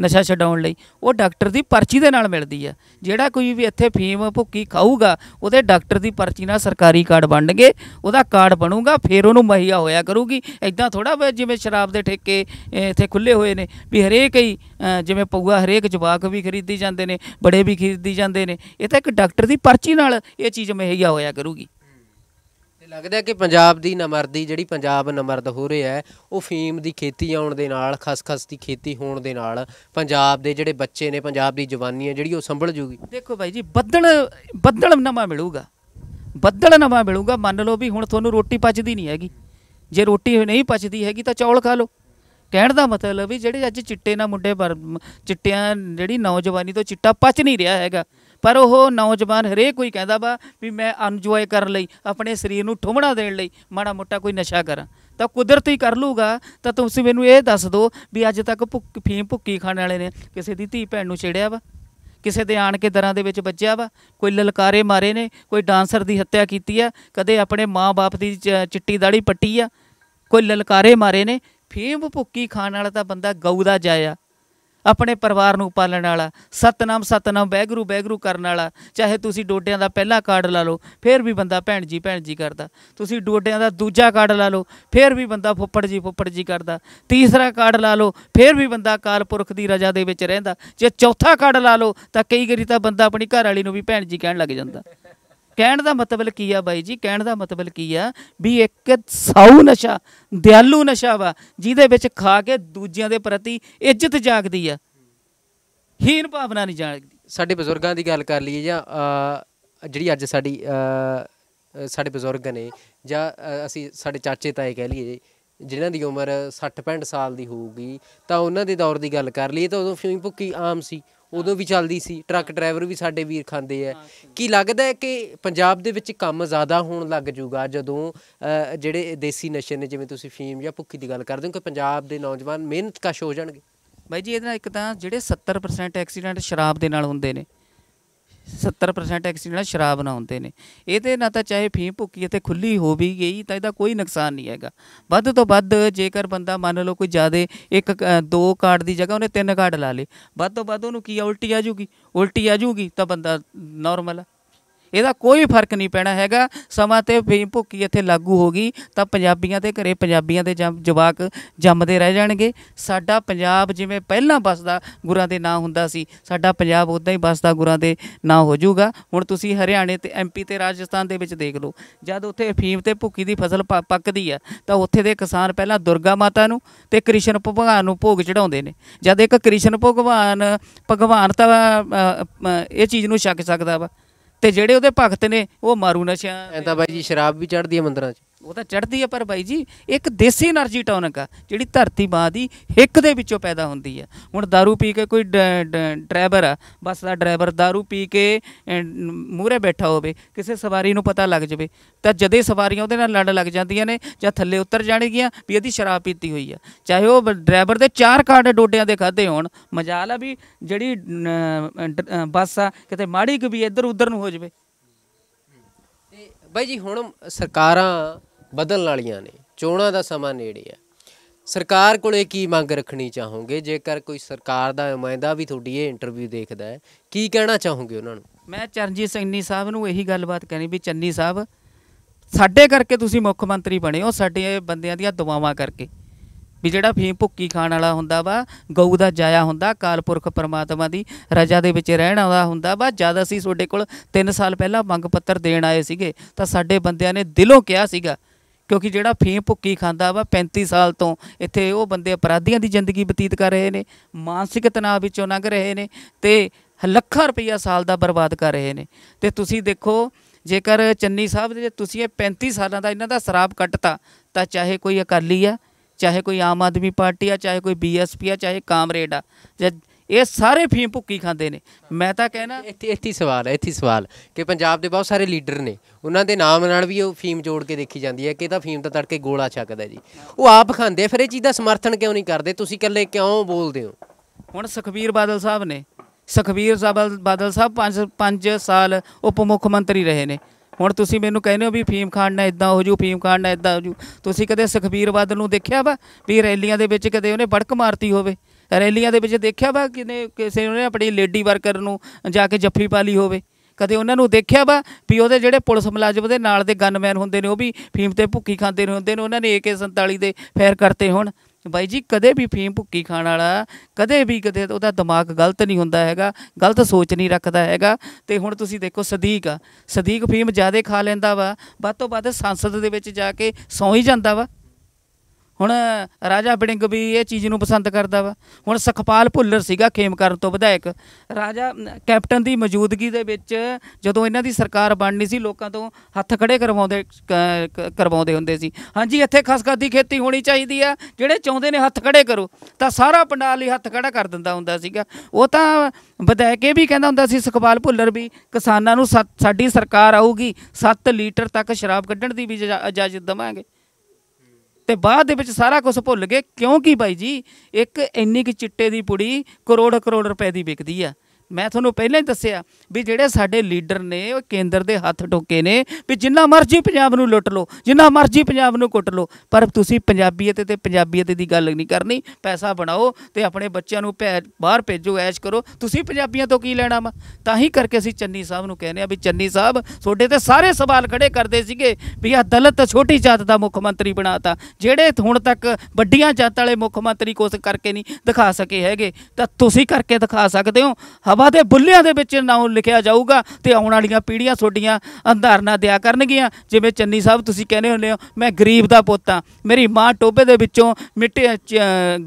ਨਸ਼ਾ ਛਡਾਉਣ ਲਈ ਉਹ ਡਾਕਟਰ ਦੀ ਪਰਚੀ ਦੇ ਨਾਲ ਮਿਲਦੀ ਆ ਜਿਹੜਾ ਕੋਈ ਵੀ ਇੱਥੇ ਫੀਮ ਭੁੱਕੀ ਖਾਊਗਾ ਉਹਦੇ ਡਾਕਟਰ ਦੀ ਪਰਚੀ ਨਾਲ ਸਰਕਾਰੀ ਕਾਰਡ ਬਣਨਗੇ ਉਹਦਾ ਕਾਰਡ ਬਣੂਗਾ ਫਿਰ ਉਹਨੂੰ ਮਹੀਆ ਹੋਇਆ ਕਰੂਗੀ ਐਦਾਂ ਥੋੜਾ ਜਿਵੇਂ ਸ਼ਰਾਬ ਦੇ ਠੇਕੇ ਇੱਥੇ ਖੁੱਲੇ ਹੋਏ ਨੇ ਵੀ ਹਰੇਕ ਹੀ ਜਿਵੇਂ ਪਊਆ ਹਰੇਕ ਜਵਾਕ ਵੀ ਖਰੀਦੀ ਜਾਂਦੇ ਨੇ ਬੜੇ ਵੀ ਖਰੀਦੀ ਜਾਂਦੇ ਨੇ ਇਹ ਤਾਂ ਇੱਕ ਡਾਕਟਰ ਦੀ ਪਰਚੀ ਨਾਲ ਇਹ ਚੀਜ਼ ਮਹੀਆ ਹੋਇਆ ਕਰੂਗੀ ਲੱਗਦਾ ਕਿ ਪੰਜਾਬ ਦੀ ਨਮਰਦੀ ਜਿਹੜੀ ਪੰਜਾਬ ਨਮਰਦ ਹੋ ਰਿਹਾ ਹੈ ਉਹ ਫੀਮ ਦੀ ਖੇਤੀ ਆਉਣ ਦੇ ਨਾਲ ਖਸਖਸ ਦੀ ਖੇਤੀ ਹੋਣ ਦੇ ਨਾਲ ਪੰਜਾਬ ਦੇ ਜਿਹੜੇ ਬੱਚੇ ਨੇ ਪੰਜਾਬ ਦੀ ਜਵਾਨੀ ਹੈ ਜਿਹੜੀ ਉਹ ਸੰਭਲ ਜੂਗੀ ਦੇਖੋ ਭਾਈ ਜੀ ਬੱਦਲ ਬੱਦਲ ਨਵਾਂ ਮਿਲੂਗਾ ਬੱਦਲ ਨਵਾਂ ਮਿਲੂਗਾ ਮੰਨ ਲਓ ਵੀ ਹੁਣ ਤੁਹਾਨੂੰ ਰੋਟੀ ਪਚਦੀ ਨਹੀਂ ਹੈਗੀ ਜੇ ਰੋਟੀ ਨਹੀਂ ਪਚਦੀ ਹੈਗੀ ਤਾਂ ਚੌਲ ਖਾ ਲਓ ਕਹਿਣ ਦਾ ਮਤਲਬ ਵੀ ਜਿਹੜੇ ਅੱਜ ਚਿੱਟੇ ਨਾ ਮੁੰਡੇ ਚਿੱਟਿਆਂ ਜਿਹੜੀ ਨੌਜਵਾਨੀ ਤੋਂ ਚਿੱਟਾ ਪਚ ਨਹੀਂ ਰਿਹਾ ਹੈਗਾ ਪਰ ਉਹ ਨੌਜਵਾਨ ਹਰੇਕ ਕੋਈ ਕਹਿੰਦਾ ਵਾ ਵੀ ਮੈਂ ਅਨਜੋਏ ਕਰਨ ਲਈ ਆਪਣੇ ਸਰੀਰ ਨੂੰ ਠੁਮਣਾ ਦੇਣ ਲਈ ਮਾੜਾ ਮੋਟਾ ਕੋਈ ਨਸ਼ਾ ਕਰਾਂ ਤਾਂ ਕੁਦਰਤ ਹੀ ਕਰ ਲੂਗਾ ਤਾਂ ਤੁਸੀਂ ਮੈਨੂੰ ਇਹ ਦੱਸ ਦਿਓ ਵੀ ਅੱਜ ਤੱਕ ਭੁੱਕ ਫੀਮ ਭੁੱਕੀ ਖਾਣ ਵਾਲੇ ਨੇ ਕਿਸੇ ਦੀ ਧੀ ਭੈਣ ਨੂੰ ਛੇੜਿਆ ਵਾ ਕਿਸੇ ਦੇ ਆਣ ਕੇ ਦਰਾਂ ਦੇ ਵਿੱਚ ਵੱਜਿਆ ਵਾ ਕੋਈ ਲਲਕਾਰੇ ਮਾਰੇ ਨੇ ਕੋਈ ਡਾਂਸਰ ਦੀ ਹੱਤਿਆ ਕੀਤੀ ਆ ਕਦੇ ਆਪਣੇ ਮਾਂ-ਬਾਪ ਦੀ ਚਿੱਟੀ ਦਾੜੀ ਪੱਟੀ ਆ ਕੋਈ ਲਲਕਾਰੇ ਮਾਰੇ ਨੇ ਫੀਮ ਭੁੱਕੀ ਖਾਣ ਵਾਲਾ ਤਾਂ ਬੰਦਾ ਗਊ ਦਾ ਜਾਇਆ ਆਪਣੇ ਪਰਿਵਾਰ ਨੂੰ ਪਾਲਣ ਵਾਲਾ ਸਤਨਾਮ ਸਤਨਾਮ ਬੈਗਰੂ ਬੈਗਰੂ ਕਰਨ ਵਾਲਾ ਚਾਹੇ ਤੁਸੀਂ ਡੋਡਿਆਂ ਦਾ ਪਹਿਲਾ ਕਾਰਡ ਲਾ ਲਓ ਫਿਰ ਵੀ ਬੰਦਾ ਭੈਣ ਜੀ ਭੈਣ ਜੀ ਕਰਦਾ ਤੁਸੀਂ ਡੋਡਿਆਂ ਦਾ ਦੂਜਾ ਕਾਰਡ ਲਾ ਲਓ ਫਿਰ ਵੀ ਬੰਦਾ ਫੁੱਪੜ ਜੀ ਫੁੱਪੜ ਜੀ ਕਰਦਾ ਤੀਸਰਾ ਕਾਰਡ ਲਾ ਲਓ ਫਿਰ ਵੀ ਬੰਦਾ ਕਾਲਪੁਰਖ ਦੀ ਰਜਾ ਦੇ ਵਿੱਚ ਰਹਿੰਦਾ ਜੇ ਚੌਥਾ ਕਾਰਡ ਲਾ ਲਓ ਤਾਂ ਕਈ ਗਰੀ ਤਾਂ ਬੰਦਾ ਆਪਣੀ ਘਰ ਵਾਲੀ ਨੂੰ ਵੀ ਭੈਣ ਜੀ ਕਹਿਣ ਲੱਗ ਜਾਂਦਾ ਕਹਿਣ ਦਾ ਮਤਲਬ ਕੀ ਆ ਬਾਈ ਜੀ ਕਹਿਣ ਦਾ ਮਤਲਬ ਕੀ ਆ ਵੀ ਇੱਕ ਸੌ ਨਸ਼ਾ ਦਿਆਲੂ ਨਸ਼ਾ ਵਾ ਜਿਹਦੇ ਵਿੱਚ ਖਾ ਕੇ ਦੂਜਿਆਂ ਦੇ ਪ੍ਰਤੀ ਇੱਜ਼ਤ ਜਾਗਦੀ ਆ ਹੀਨ ਭਾਵਨਾ ਨਹੀਂ ਜਾਗਦੀ ਸਾਡੇ ਬਜ਼ੁਰਗਾਂ ਦੀ ਗੱਲ ਕਰ ਲਈਏ ਜਾਂ ਜਿਹੜੀ ਅੱਜ ਸਾਡੀ ਸਾਡੇ ਬਜ਼ੁਰਗ ਨੇ ਜਾਂ ਅਸੀਂ ਸਾਡੇ ਚਾਚੇ ਤਾਏ ਕਹਿ ਲਈਏ ਜਿਨ੍ਹਾਂ ਦੀ ਉਮਰ 60 65 ਸਾਲ ਦੀ ਹੋਊਗੀ ਤਾਂ ਉਹਨਾਂ ਦੇ ਦੌਰ ਦੀ ਗੱਲ ਕਰ ਲਈਏ ਤਾਂ ਉਦੋਂ ਫਿਊਂ ਭੁੱਕੀ ਆਮ ਸੀ ਉਦੋਂ ਵੀ ਚੱਲਦੀ ਸੀ ਟਰੱਕ ਡਰਾਈਵਰ ਵੀ ਸਾਡੇ ਵੀਰ ਖਾਂਦੇ ਆ ਕੀ ਲੱਗਦਾ ਹੈ ਕਿ ਪੰਜਾਬ ਦੇ ਵਿੱਚ ਕੰਮ ਜ਼ਿਆਦਾ ਹੋਣ ਲੱਗ ਜੂਗਾ ਜਦੋਂ ਜਿਹੜੇ ਦੇਸੀ ਨਸ਼ੇ ਨੇ ਜਿਵੇਂ ਤੁਸੀਂ ਫੀਮ ਜਾਂ ਭੁੱਕੀ ਦੀ ਗੱਲ ਕਰਦੇ ਹੋ ਕਿ ਪੰਜਾਬ ਦੇ ਨੌਜਵਾਨ ਮਿਹਨਤਕਸ਼ ਹੋ ਜਾਣਗੇ ਬਾਈ ਜੀ ਇਹਦਾ ਇੱਕ ਤਾਂ ਜਿਹੜੇ 70% ਐਕਸੀਡੈਂਟ ਸ਼ਰਾਬ ਦੇ ਨਾਲ ਹੁੰਦੇ ਨੇ 70% ਐਕਸੀਡੈਂਟ ਸ਼ਰਾਬ ਨਾਲ ਹੁੰਦੇ ਨੇ ਇਹਦੇ ਨਾਲ ਤਾਂ ਚਾਹੇ ਫੀਮ ਭੁੱਕੀ ਅਤੇ ਖੁੱਲੀ ਹੋ ਵੀ ਗਈ ਤਾਂ ਇਹਦਾ ਕੋਈ ਨੁਕਸਾਨ ਨਹੀਂ ਹੈਗਾ ਵੱਧ ਤੋਂ ਵੱਧ ਜੇਕਰ ਬੰਦਾ ਮੰਨ ਲਓ ਕੋਈ ਜ਼ਿਆਦੇ ਇੱਕ ਦੋ ਕਾਰਡ ਦੀ ਜਗ੍ਹਾ ਉਹਨੇ ਤਿੰਨ ਕਾਰਡ ਲਾ ਲਏ ਵੱਧ ਤੋਂ ਵੱਧ ਉਹਨੂੰ ਕੀ ਉਲਟੀ ਆ ਜੂਗੀ ਉਲਟੀ ਆ ਜੂਗੀ ਤਾਂ ਬੰਦਾ ਨਾਰਮਲ ਆ ਇਹਦਾ ਕੋਈ ਫਰਕ ਨਹੀਂ ਪੈਣਾ ਹੈਗਾ ਸਮਾਂ ਤੇ ਵੀ ਭੁੱਕੀ ਇੱਥੇ ਲਾਗੂ ਹੋ ਗਈ ਤਾਂ ਪੰਜਾਬੀਆਂ ਦੇ ਘਰੇ ਪੰਜਾਬੀਆਂ ਦੇ ਜਵਾਕ ਜੰਮਦੇ ਰਹਿ ਜਾਣਗੇ ਸਾਡਾ ਪੰਜਾਬ ਜਿਵੇਂ ਪਹਿਲਾਂ ਬਸਦਾ ਗੁਰਾਂ ਦੇ ਨਾਂ ਹੁੰਦਾ ਸੀ ਸਾਡਾ ਪੰਜਾਬ ਉਦਾਂ ਹੀ ਬਸਦਾ ਗੁਰਾਂ ਦੇ ਨਾਂ ਹੋ ਜਾਊਗਾ ਹੁਣ ਤੁਸੀਂ ਹਰਿਆਣੇ ਤੇ ਐਮਪੀ ਤੇ ਰਾਜਸਥਾਨ ਦੇ ਵਿੱਚ ਦੇਖ ਲਓ ਜਦ ਉੱਥੇ ਫੀਮ ਤੇ ਭੁੱਕੀ ਦੀ ਫਸਲ ਪੱਕਦੀ ਆ ਤਾਂ ਉੱਥੇ ਦੇ ਕਿਸਾਨ ਪਹਿਲਾਂ ਦੁਰਗਾ ਮਾਤਾ ਨੂੰ ਤੇ ਕ੍ਰਿਸ਼ਨ ਭਗਵਾਨ ਨੂੰ ਭੋਗ ਚੜਾਉਂਦੇ ਨੇ ਜਦ ਇੱਕ ਕ੍ਰਿਸ਼ਨ ਭਗਵਾਨ ਭਗਵਾਨ ਤਾਂ ਇਹ ਚੀਜ਼ ਨੂੰ ਛੱਕ ਸਕਦਾ ਵਾ ਤੇ ਜਿਹੜੇ ਉਹਦੇ ਭਗਤ ਨੇ ਉਹ ਮਾਰੂ ਨਸ਼ਿਆਂ ਐਂ ਤਾਂ ਬਾਈ ਜੀ ਸ਼ਰਾਬ ਵੀ ਚੜਦੀ ਹੈ ਮੰਦਰਾਂ 'ਚ ਉਹ ਤਾਂ ਚੜਦੀ ਹੈ ਪਰ ਬਾਈ ਜੀ ਇੱਕ ਦੇਸੀ એનર્ਜੀ ਟੌਨਿਕ ਆ ਜਿਹੜੀ ਧਰਤੀ ਮਾਂ ਦੀ ਹਿੱਕ ਦੇ ਵਿੱਚੋਂ ਪੈਦਾ ਹੁੰਦੀ ਆ ਹੁਣ दारू ਪੀ ਕੇ ਕੋਈ ਡਰਾਈਵਰ ਆ ਬੱਸ ਦਾ ਡਰਾਈਵਰ दारू ਪੀ ਕੇ ਮੂਹਰੇ ਬੈਠਾ ਹੋਵੇ ਕਿਸੇ ਸਵਾਰੀ ਨੂੰ ਪਤਾ ਲੱਗ ਜਵੇ ਤਾਂ ਜਦੇ ਸਵਾਰੀਆਂ ਉਹਦੇ ਨਾਲ ਲੜ ਲੱਗ ਜਾਂਦੀਆਂ ਨੇ ਜਾਂ ਥੱਲੇ ਉਤਰ ਜਾਣਗੀਆਂ ਵੀ ਇਹਦੀ ਸ਼ਰਾਬ ਪੀਤੀ ਹੋਈ ਆ ਚਾਹੇ ਉਹ ਡਰਾਈਵਰ ਦੇ ਚਾਰ ਕਾਰਡ ਡੋਡਿਆਂ ਦੇ ਖਾਦੇ ਹੋਣ ਮਜਾਲ ਆ ਵੀ ਜਿਹੜੀ ਬੱਸ ਆ ਕਿਤੇ ਮਾੜੀ ਕੁ ਵੀ ਇੱਧਰ ਉੱਧਰ ਨੂੰ ਹੋ ਜਵੇ ਬਾਈ ਜੀ ਹੁਣ ਸਰਕਾਰਾਂ ਬਦਲਣ ਵਾਲੀਆਂ ਨੇ ਚੋਣਾਂ ਦਾ ਸਮਾਂ ਨੇੜੇ ਆ ਸਰਕਾਰ ਕੋਲੇ ਕੀ ਮੰਗ ਰੱਖਣੀ ਚਾਹੋਗੇ ਜੇਕਰ ਕੋਈ ਸਰਕਾਰ ਦਾ ਨੁਮਾਇੰਦਾ ਵੀ ਤੁਹਾਡੀ ਇਹ ਇੰਟਰਵਿਊ ਦੇਖਦਾ ਹੈ ਕੀ ਕਹਿਣਾ ਚਾਹੋਗੇ ਉਹਨਾਂ ਨੂੰ ਮੈਂ ਚਰਨਜੀਤ ਸਿੰਘ ਨੀ ਸਾਹਿਬ ਨੂੰ ਇਹੀ ਗੱਲਬਾਤ ਕਹਿਣੀ ਵੀ ਚੰਨੀ ਸਾਹਿਬ ਸਾਡੇ ਕਰਕੇ ਤੁਸੀਂ ਮੁੱਖ ਮੰਤਰੀ ਬਣੇ ਹੋ ਸਾਡੇ ਬੰਦਿਆਂ ਦੀਆਂ ਦੁਆਵਾਂ ਕਰਕੇ ਵੀ ਜਿਹੜਾ ਫੀਮ ਭੁੱਕੀ ਖਾਣ ਵਾਲਾ ਹੁੰਦਾ ਵਾ ਗਊ ਦਾ ਜਾਇਆ ਹੁੰਦਾ ਕਾਲਪੁਰਖ ਪਰਮਾਤਮਾ ਦੀ ਰਜਾ ਦੇ ਵਿੱਚ ਰਹਿਣ ਵਾਲਾ ਹੁੰਦਾ ਵਾ ਜਦ ਅਸੀਂ ਤੁਹਾਡੇ ਕੋਲ 3 ਸਾਲ ਪਹਿਲਾਂ ਮੰਗ ਪੱਤਰ ਦੇਣ ਆਏ ਸੀਗੇ ਤਾਂ ਸਾਡੇ ਬੰਦਿਆਂ ਨੇ ਦਿਲੋਂ ਕਿਹਾ ਸੀਗਾ ਕਿਉਂਕਿ ਜਿਹੜਾ ਫੇਮ ਭੁੱਕੀ ਖਾਂਦਾ ਵਾ 35 ਸਾਲ ਤੋਂ ਇੱਥੇ ਉਹ ਬੰਦੇ ਅਪਰਾਧੀਆਂ ਦੀ ਜ਼ਿੰਦਗੀ ਬਤੀਤ ਕਰ ਰਹੇ ਨੇ ਮਾਨਸਿਕ ਤਣਾਅ ਵਿੱਚੋਂ ਲੰਘ ਰਹੇ ਨੇ ਤੇ ਲੱਖਾਂ ਰੁਪਈਆ ਸਾਲ ਦਾ ਬਰਬਾਦ ਕਰ ਰਹੇ ਨੇ ਤੇ ਤੁਸੀਂ ਦੇਖੋ ਜੇਕਰ ਚੰਨੀ ਸਾਹਿਬ ਦੇ ਤੁਸੀਂ ਇਹ 35 ਸਾਲਾਂ ਦਾ ਇਹਨਾਂ ਦਾ ਸਰਾਪ ਕੱਟਤਾ ਤਾਂ ਚਾਹੇ ਕੋਈ ਅਕਾਲੀ ਆ ਚਾਹੇ ਕੋਈ ਆਮ ਆਦਮੀ ਪਾਰਟੀ ਆ ਚਾਹੇ ਕੋਈ ਬੀਐਸਪੀ ਆ ਚਾਹੇ ਕਾਮਰੇਡ ਆ ਜਾਂ ਇਹ ਸਾਰੇ ਫੀਮ ਭੁੱਕੀ ਖਾਂਦੇ ਨੇ ਮੈਂ ਤਾਂ ਕਹਿਣਾ ਇੱਥੇ ਇੱਥੇ ਸਵਾਲ ਹੈ ਇੱਥੇ ਸਵਾਲ ਕਿ ਪੰਜਾਬ ਦੇ ਬਹੁਤ ਸਾਰੇ ਲੀਡਰ ਨੇ ਉਹਨਾਂ ਦੇ ਨਾਮ ਨਾਲ ਵੀ ਉਹ ਫੀਮ ਜੋੜ ਕੇ ਦੇਖੀ ਜਾਂਦੀ ਹੈ ਕਿ ਇਹ ਤਾਂ ਫੀਮ ਤਾਂ ਤੜਕੇ ਗੋਲਾ ਛੱਕਦਾ ਜੀ ਉਹ ਆਪ ਖਾਂਦੇ ਫਿਰ ਇਹ ਚੀਜ਼ ਦਾ ਸਮਰਥਨ ਕਿਉਂ ਨਹੀਂ ਕਰਦੇ ਤੁਸੀਂ ਇਕੱਲੇ ਕਿਉਂ ਬੋਲਦੇ ਹੋ ਹੁਣ ਸੁਖਬੀਰ ਬਾਦਲ ਸਾਹਿਬ ਨੇ ਸੁਖਬੀਰ ਸਾਹਿਬ ਬਾਦਲ ਸਾਹਿਬ 5 5 ਸਾਲ ਉਪ ਮੁੱਖ ਮੰਤਰੀ ਰਹੇ ਨੇ ਹੁਣ ਤੁਸੀਂ ਮੈਨੂੰ ਕਹਿੰਦੇ ਹੋ ਵੀ ਫੀਮ ਖਾਣ ਨਾਲ ਇਦਾਂ ਹੋ ਜੂ ਫੀਮ ਖਾਣ ਨਾਲ ਇਦਾਂ ਹੋ ਜੂ ਤੁਸੀਂ ਕਦੇ ਸੁਖਬੀਰ ਬਾਦਲ ਨੂੰ ਦੇਖਿਆ ਵਾ ਵੀ ਰੈਲੀਆਂ ਦੇ ਵਿੱਚ ਕਦੇ ਉਹਨੇ ਬੜਕ ਮਾਰਤੀ ਹੋਵੇ ਰੈਲੀਆਂ ਦੇ ਵਿੱਚ ਦੇਖਿਆ ਵਾ ਕਿਨੇ ਕਿਸੇ ਨੇ ਆਪਣੀ ਲੇਡੀ ਵਰਕਰ ਨੂੰ ਜਾ ਕੇ ਜੱਫੀ ਪਾ ਲਈ ਹੋਵੇ ਕਦੇ ਉਹਨਾਂ ਨੂੰ ਦੇਖਿਆ ਵਾ ਵੀ ਉਹਦੇ ਜਿਹੜੇ ਪੁਲਿਸ ਮੁਲਾਜ਼ਮ ਦੇ ਨਾਲ ਦੇ ਗਨਮੈਨ ਹੁੰਦੇ ਨੇ ਉਹ ਵੀ ਫੀਮ ਤੇ ਭੁੱਕੀ ਖਾਂਦੇ ਨੇ ਹੁੰਦੇ ਨੇ ਉਹਨਾਂ ਨੇ AK47 ਦੇ ਫੇਰ ਕਰਤੇ ਹੁਣ ਬਾਈ ਜੀ ਕਦੇ ਵੀ ਫੀਮ ਭੁੱਕੀ ਖਾਣ ਵਾਲਾ ਕਦੇ ਵੀ ਕਦੇ ਉਹਦਾ ਦਿਮਾਗ ਗਲਤ ਨਹੀਂ ਹੁੰਦਾ ਹੈਗਾ ਗਲਤ ਸੋਚ ਨਹੀਂ ਰੱਖਦਾ ਹੈਗਾ ਤੇ ਹੁਣ ਤੁਸੀਂ ਦੇਖੋ ਸਦੀਕ ਸਦੀਕ ਫੀਮ ਜ਼ਿਆਦਾ ਖਾ ਲੈਂਦਾ ਵਾ ਵੱਧ ਤੋਂ ਵੱਧ ਸੰਸਦ ਦੇ ਵਿੱਚ ਜਾ ਕੇ ਸੌਂ ਹੀ ਜਾਂਦਾ ਵਾ ਹੁਣ ਰਾਜਾ ਬਿੜਿੰਗ ਵੀ ਇਹ ਚੀਜ਼ ਨੂੰ ਪਸੰਦ ਕਰਦਾ ਵਾ ਹੁਣ ਸਖਪਾਲ ਭੁੱਲਰ ਸੀਗਾ ਖੇਮਕਰਨ ਤੋਂ ਵਿਧਾਇਕ ਰਾਜਾ ਕੈਪਟਨ ਦੀ ਮੌਜੂਦਗੀ ਦੇ ਵਿੱਚ ਜਦੋਂ ਇਹਨਾਂ ਦੀ ਸਰਕਾਰ ਬਣਨੀ ਸੀ ਲੋਕਾਂ ਤੋਂ ਹੱਥ ਖੜੇ ਕਰਵਾਉਂਦੇ ਕਰਵਾਉਂਦੇ ਹੁੰਦੇ ਸੀ ਹਾਂਜੀ ਇੱਥੇ ਖਸਖਸ ਦੀ ਖੇਤੀ ਹੋਣੀ ਚਾਹੀਦੀ ਆ ਜਿਹੜੇ ਚਾਹੁੰਦੇ ਨੇ ਹੱਥ ਖੜੇ ਕਰੋ ਤਾਂ ਸਾਰਾ ਪੰਡਾਲ ਹੀ ਹੱਥ ਖੜਾ ਕਰ ਦਿੰਦਾ ਹੁੰਦਾ ਸੀਗਾ ਉਹ ਤਾਂ ਵਿਧਾਇਕ ਇਹ ਵੀ ਕਹਿੰਦਾ ਹੁੰਦਾ ਸੀ ਸਖਪਾਲ ਭੁੱਲਰ ਵੀ ਕਿਸਾਨਾਂ ਨੂੰ ਸਾਡੀ ਸਰਕਾਰ ਆਊਗੀ 7 ਲੀਟਰ ਤੱਕ ਸ਼ਰਾਬ ਕੱਢਣ ਦੀ ਵੀ ਇਜਾਜ਼ਤ ਦਵਾਂਗੇ ਤੇ ਬਾਅਦ ਦੇ ਵਿੱਚ ਸਾਰਾ ਕੁਝ ਭੁੱਲ ਗਏ ਕਿਉਂਕਿ ਬਾਈ ਜੀ ਇੱਕ ਇੰਨੀ ਕਿ ਚਿੱਟੇ ਦੀ ਪੁੜੀ ਕਰੋੜ ਕਰੋੜ ਰੁਪਏ ਦੀ ਵਿਕਦੀ ਆ ਮੈਂ ਤੁਹਾਨੂੰ ਪਹਿਲਾਂ ਹੀ ਦੱਸਿਆ ਵੀ ਜਿਹੜੇ ਸਾਡੇ ਲੀਡਰ ਨੇ ਉਹ ਕੇਂਦਰ ਦੇ ਹੱਥ ਟੋਕੇ ਨੇ ਵੀ ਜਿੰਨਾ ਮਰਜ਼ੀ ਪੰਜਾਬ ਨੂੰ ਲੁੱਟ ਲਓ ਜਿੰਨਾ ਮਰਜ਼ੀ ਪੰਜਾਬ ਨੂੰ ਕੁੱਟ ਲਓ ਪਰ ਤੁਸੀਂ ਪੰਜਾਬੀਅਤ ਤੇ ਪੰਜਾਬੀਅਤ ਦੀ ਗੱਲ ਨਹੀਂ ਕਰਨੀ ਪੈਸਾ ਬਣਾਓ ਤੇ ਆਪਣੇ ਬੱਚਿਆਂ ਨੂੰ ਬਾਹਰ ਭੇਜੋ ਐਸ਼ ਕਰੋ ਤੁਸੀਂ ਪੰਜਾਬੀਆਂ ਤੋਂ ਕੀ ਲੈਣਾ ਵਾ ਤਾਂ ਹੀ ਕਰਕੇ ਅਸੀਂ ਚੰਨੀ ਸਾਹਿਬ ਨੂੰ ਕਹਿੰਦੇ ਆ ਵੀ ਚੰਨੀ ਸਾਹਿਬ ਤੁਹਾਡੇ ਤੇ ਸਾਰੇ ਸਵਾਲ ਖੜੇ ਕਰਦੇ ਸੀਗੇ ਵੀ ਆ ਦਲਿਤ ਛੋਟੀ ਜਾਤ ਦਾ ਮੁੱਖ ਮੰਤਰੀ ਬਣਾਤਾ ਜਿਹੜੇ ਹੁਣ ਤੱਕ ਵੱਡੀਆਂ ਜਾਤਾਂ ਵਾਲੇ ਮੁੱਖ ਮੰਤਰੀ ਕੋਸ ਕਰਕੇ ਨਹੀਂ ਦਿਖਾ ਸਕੇ ਹੈਗੇ ਤਾਂ ਤੁਸੀਂ ਕਰਕੇ ਦਿਖਾ ਸਕਦੇ ਹੋ ਬਾਬਾ ਦੇ ਬੁੱਲਿਆਂ ਦੇ ਵਿੱਚ ਨਾਮ ਲਿਖਿਆ ਜਾਊਗਾ ਤੇ ਆਉਣ ਵਾਲੀਆਂ ਪੀੜ੍ਹੀਆਂ ਸੋਡੀਆਂ ਅੰਧਾਰਨਾ ਦਿਆ ਕਰਨਗੀਆਂ ਜਿਵੇਂ ਚੰਨੀ ਸਾਹਿਬ ਤੁਸੀਂ ਕਹਿੰਦੇ ਹੁੰਦੇ ਹੋ ਮੈਂ ਗਰੀਬ ਦਾ ਪੁੱਤ ਆ ਮੇਰੀ ਮਾਂ ਟੋਬੇ ਦੇ ਵਿੱਚੋਂ ਮਿੱਟੀ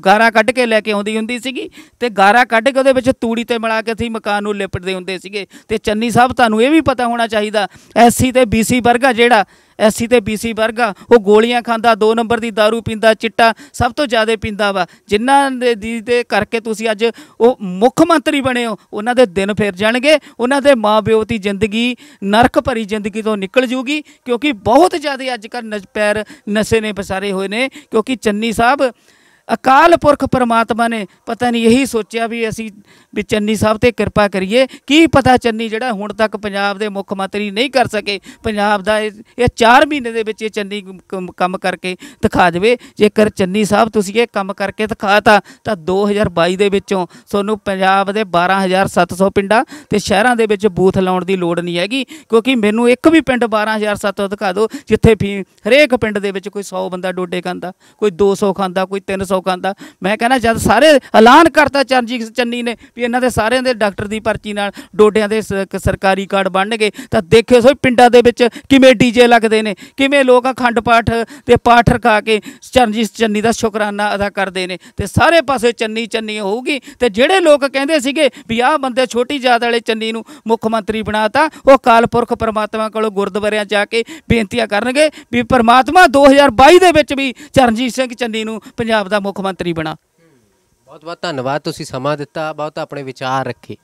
ਗਾਰਾ ਕੱਢ ਕੇ ਲੈ ਕੇ ਆਉਂਦੀ ਹੁੰਦੀ ਸੀਗੀ ਤੇ ਗਾਰਾ ਕੱਢ ਕੇ ਉਹਦੇ ਵਿੱਚ ਤੂੜੀ ਤੇ ਮਿਲਾ ਕੇ ਅਸੀਂ ਮਕਾਨ ਨੂੰ ਲਿਪਟਦੇ ਹੁੰਦੇ ਸੀਗੇ ਤੇ ਚੰਨੀ ਸਾਹਿਬ ਤੁਹਾਨੂੰ ਇਹ ਵੀ ਪਤਾ ਹੋਣਾ ਚਾਹੀਦਾ ਐਸਸੀ ਤੇ ਬੀਸੀ ਵਰਗਾ ਜਿਹੜਾ ਐਸਸੀ ਤੇ ਬੀਸੀ ਵਰਗ ਆ ਉਹ ਗੋਲੀਆਂ ਖਾਂਦਾ 2 ਨੰਬਰ ਦੀ दारू ਪੀਂਦਾ ਚਿੱਟਾ ਸਭ ਤੋਂ ਜ਼ਿਆਦਾ ਪੀਂਦਾ ਵਾ ਜਿਨ੍ਹਾਂ ਦੀ ਦੇ ਕਰਕੇ ਤੁਸੀਂ ਅੱਜ ਉਹ ਮੁੱਖ ਮੰਤਰੀ ਬਣੇ ਹੋ ਉਹਨਾਂ ਦੇ ਦਿਨ ਫੇਰ ਜਾਣਗੇ ਉਹਨਾਂ ਦੇ ਮਾਂ-ਪਿਓ ਦੀ ਜ਼ਿੰਦਗੀ ਨਰਕ ਭਰੀ ਜ਼ਿੰਦਗੀ ਤੋਂ ਨਿਕਲ ਜੂਗੀ ਕਿਉਂਕਿ ਬਹੁਤ ਜ਼ਿਆਦਾ ਅੱਜ ਕੱਲ ਪੈਰ ਨਸ਼ੇ ਨੇ ਪਸਾਰੇ ਹੋਏ ਨੇ ਕਿਉਂਕਿ ਚੰਨੀ ਸਾਹਿਬ ਅਕਾਲ ਪੁਰਖ ਪਰਮਾਤਮਾ ਨੇ ਪਤਾ ਨਹੀਂ ਇਹੀ ਸੋਚਿਆ ਵੀ ਅਸੀਂ ਵੀ ਚੰਨੀ ਸਾਹਿਬ ਤੇ ਕਿਰਪਾ ਕਰੀਏ ਕੀ ਪਤਾ ਚੰਨੀ ਜਿਹੜਾ ਹੁਣ ਤੱਕ ਪੰਜਾਬ ਦੇ ਮੁੱਖ ਮੰਤਰੀ ਨਹੀਂ ਕਰ ਸਕੇ ਪੰਜਾਬ ਦਾ ਇਹ 4 ਮਹੀਨੇ ਦੇ ਵਿੱਚ ਇਹ ਚੰਨੀ ਕੰਮ ਕਰਕੇ ਦਿਖਾ ਦੇਵੇ ਜੇਕਰ ਚੰਨੀ ਸਾਹਿਬ ਤੁਸੀਂ ਇਹ ਕੰਮ ਕਰਕੇ ਦਿਖਾਤਾ ਤਾਂ 2022 ਦੇ ਵਿੱਚੋਂ ਤੁਹਾਨੂੰ ਪੰਜਾਬ ਦੇ 12700 ਪਿੰਡਾਂ ਤੇ ਸ਼ਹਿਰਾਂ ਦੇ ਵਿੱਚ ਬੂਥ ਲਾਉਣ ਦੀ ਲੋੜ ਨਹੀਂ ਹੈਗੀ ਕਿਉਂਕਿ ਮੈਨੂੰ ਇੱਕ ਵੀ ਪਿੰਡ 12700 ਦਿਖਾ ਦਿਓ ਜਿੱਥੇ ਹਰੇਕ ਪਿੰਡ ਦੇ ਵਿੱਚ ਕੋਈ 100 ਬੰਦਾ ਡੋਡੇ ਖਾਂਦਾ ਕੋਈ 200 ਖਾਂਦਾ ਕੋਈ 300 ਲੋਕਾਂ ਦਾ ਮੈਂ ਕਹਿੰਦਾ ਜਦ ਸਾਰੇ ਐਲਾਨ ਕਰਤਾ ਚਰਨਜੀਤ ਚੰਨੀ ਨੇ ਵੀ ਇਹਨਾਂ ਦੇ ਸਾਰਿਆਂ ਦੇ ਡਾਕਟਰ ਦੀ ਪਰਚੀ ਨਾਲ ਡੋਡਿਆਂ ਦੇ ਸਰਕਾਰੀ ਕਾਰਡ ਬਣਨਗੇ ਤਾਂ ਦੇਖਿਓ ਸੋ ਪਿੰਡਾਂ ਦੇ ਵਿੱਚ ਕਿਵੇਂ ਡੀਜੇ ਲੱਗਦੇ ਨੇ ਕਿਵੇਂ ਲੋਕ ਅਖੰਡ ਪਾਠ ਤੇ ਪਾਠ ਰਖਾ ਕੇ ਚਰਨਜੀਤ ਚੰਨੀ ਦਾ ਸ਼ੁਕਰਾਨਾ ਅਦਾ ਕਰਦੇ ਨੇ ਤੇ ਸਾਰੇ ਪਾਸੇ ਚੰਨੀ ਚੰਨੀ ਹੋਊਗੀ ਤੇ ਜਿਹੜੇ ਲੋਕ ਕਹਿੰਦੇ ਸੀਗੇ ਵੀ ਆਹ ਬੰਦੇ ਛੋਟੀ ਜਾਤ ਵਾਲੇ ਚੰਨੀ ਨੂੰ ਮੁੱਖ ਮੰਤਰੀ ਬਣਾਤਾ ਉਹ ਕਾਲਪੁਰਖ ਪਰਮਾਤਮਾ ਕੋਲੋਂ ਗੁਰਦੁਆਰਿਆਂ ਜਾ ਕੇ ਬੇਨਤੀਆਂ ਕਰਨਗੇ ਵੀ ਪਰਮਾਤਮਾ 2022 ਦੇ ਵਿੱਚ ਵੀ ਚਰਨਜੀਤ ਸਿੰਘ ਚੰਨੀ ਨੂੰ ਪੰਜਾਬ ਦਾ ਮੁੱਖ ਮੰਤਰੀ ਬਣਾ ਬਹੁਤ ਬਹੁਤ ਧੰਨਵਾਦ ਤੁਸੀਂ ਸਮਾਂ ਦਿੱਤਾ ਬਹੁਤ ਆਪਣੇ ਵਿਚਾਰ ਰੱਖੇ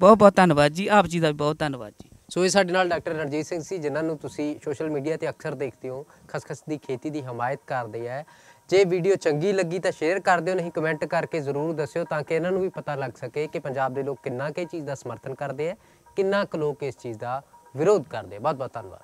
ਬਹੁਤ ਬਹੁਤ ਧੰਨਵਾਦ ਜੀ ਆਪ ਜੀ ਦਾ ਵੀ ਬਹੁਤ ਧੰਨਵਾਦ ਜੀ ਸੋ ਇਹ ਸਾਡੇ ਨਾਲ ਡਾਕਟਰ ਰਣਜੀਤ ਸਿੰਘ ਸੀ ਜਿਨ੍ਹਾਂ ਨੂੰ ਤੁਸੀਂ ਸੋਸ਼ਲ ਮੀਡੀਆ ਤੇ ਅਕਸਰ ਦੇਖਦੇ ਹੋ ਖਸਖਸ ਦੀ ਖੇਤੀ ਦੀ ਹਮਾਇਤ ਕਰਦੇ ਆ ਜੇ ਵੀਡੀਓ ਚੰਗੀ ਲੱਗੀ ਤਾਂ ਸ਼ੇਅਰ ਕਰ ਦਿਓ ਨਹੀਂ ਕਮੈਂਟ ਕਰਕੇ ਜ਼ਰੂਰ ਦੱਸਿਓ ਤਾਂ ਕਿ ਇਹਨਾਂ ਨੂੰ ਵੀ ਪਤਾ ਲੱਗ ਸਕੇ ਕਿ ਪੰਜਾਬ ਦੇ ਲੋਕ ਕਿੰਨਾ ਕੇ ਚੀਜ਼ ਦਾ ਸਮਰਥਨ ਕਰਦੇ ਆ ਕਿੰਨਾ ਕੁ ਲੋਕ ਇਸ ਚੀਜ਼ ਦਾ ਵਿਰੋਧ ਕਰਦੇ ਬਹੁਤ ਬਹੁਤ ਧੰਨਵਾਦ